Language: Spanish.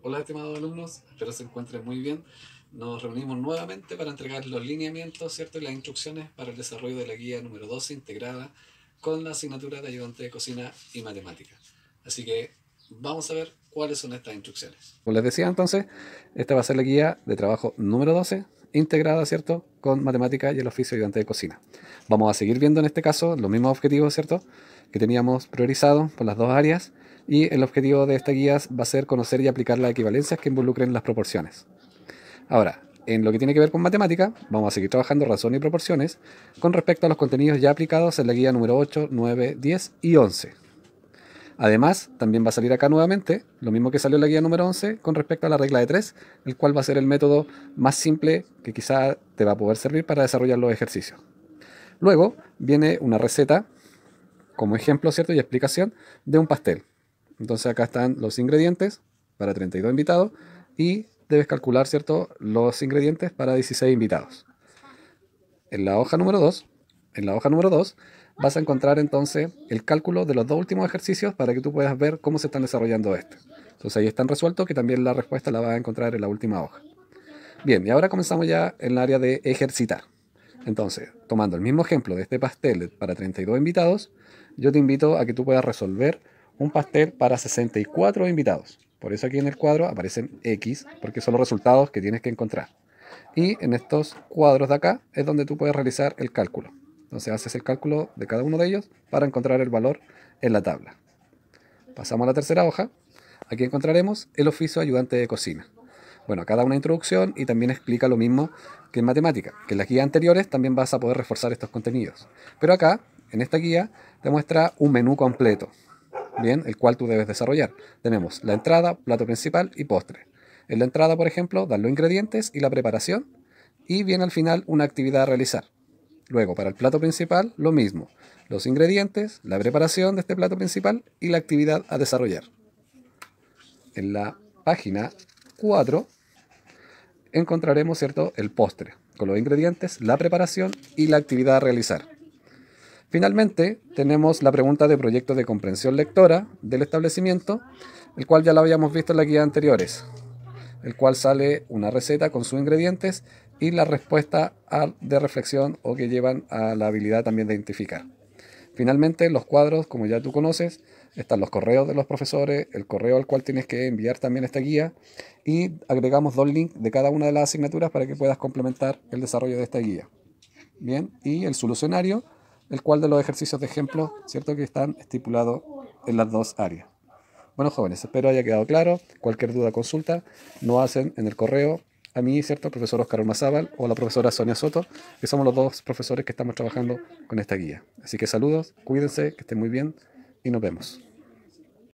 Hola, estimados alumnos, espero se encuentren muy bien. Nos reunimos nuevamente para entregar los lineamientos ¿cierto? y las instrucciones para el desarrollo de la guía número 12 integrada con la asignatura de ayudante de cocina y matemática. Así que vamos a ver cuáles son estas instrucciones. Como les decía entonces, esta va a ser la guía de trabajo número 12 integrada, ¿cierto?, con matemática y el oficio de ayudante de cocina. Vamos a seguir viendo en este caso los mismos objetivos, ¿cierto?, que teníamos priorizado por las dos áreas y el objetivo de esta guía va a ser conocer y aplicar las equivalencias que involucren las proporciones. Ahora, en lo que tiene que ver con matemática, vamos a seguir trabajando razón y proporciones con respecto a los contenidos ya aplicados en la guía número 8, 9, 10 y 11. Además, también va a salir acá nuevamente lo mismo que salió en la guía número 11 con respecto a la regla de 3, el cual va a ser el método más simple que quizá te va a poder servir para desarrollar los ejercicios. Luego viene una receta como ejemplo, ¿cierto? Y explicación de un pastel. Entonces acá están los ingredientes para 32 invitados y debes calcular, ¿cierto?, los ingredientes para 16 invitados. En la hoja número 2, en la hoja número 2, vas a encontrar entonces el cálculo de los dos últimos ejercicios para que tú puedas ver cómo se están desarrollando este. Entonces ahí están resueltos que también la respuesta la vas a encontrar en la última hoja. Bien, y ahora comenzamos ya en el área de ejercitar. Entonces, tomando el mismo ejemplo de este pastel para 32 invitados, yo te invito a que tú puedas resolver un pastel para 64 invitados. Por eso aquí en el cuadro aparecen X, porque son los resultados que tienes que encontrar. Y en estos cuadros de acá es donde tú puedes realizar el cálculo. Entonces haces el cálculo de cada uno de ellos para encontrar el valor en la tabla. Pasamos a la tercera hoja. Aquí encontraremos el oficio ayudante de cocina. Bueno, acá da una introducción y también explica lo mismo que en matemática, que en las guías anteriores también vas a poder reforzar estos contenidos. Pero acá, en esta guía, te muestra un menú completo, ¿bien? El cual tú debes desarrollar. Tenemos la entrada, plato principal y postre. En la entrada, por ejemplo, dan los ingredientes y la preparación y viene al final una actividad a realizar. Luego, para el plato principal, lo mismo. Los ingredientes, la preparación de este plato principal y la actividad a desarrollar. En la página 4 encontraremos, ¿cierto?, el postre, con los ingredientes, la preparación y la actividad a realizar. Finalmente, tenemos la pregunta de proyecto de comprensión lectora del establecimiento, el cual ya lo habíamos visto en la guía anteriores, el cual sale una receta con sus ingredientes y la respuesta de reflexión o que llevan a la habilidad también de identificar. Finalmente, los cuadros, como ya tú conoces, están los correos de los profesores, el correo al cual tienes que enviar también esta guía y agregamos dos links de cada una de las asignaturas para que puedas complementar el desarrollo de esta guía. Bien, y el solucionario el cual de los ejercicios de ejemplo, ¿cierto? Que están estipulados en las dos áreas. Bueno, jóvenes, espero haya quedado claro. Cualquier duda, consulta, no hacen en el correo a mí, ¿cierto? profesor Oscar Mazábal o la profesora Sonia Soto, que somos los dos profesores que estamos trabajando con esta guía. Así que saludos, cuídense, que estén muy bien y nos vemos.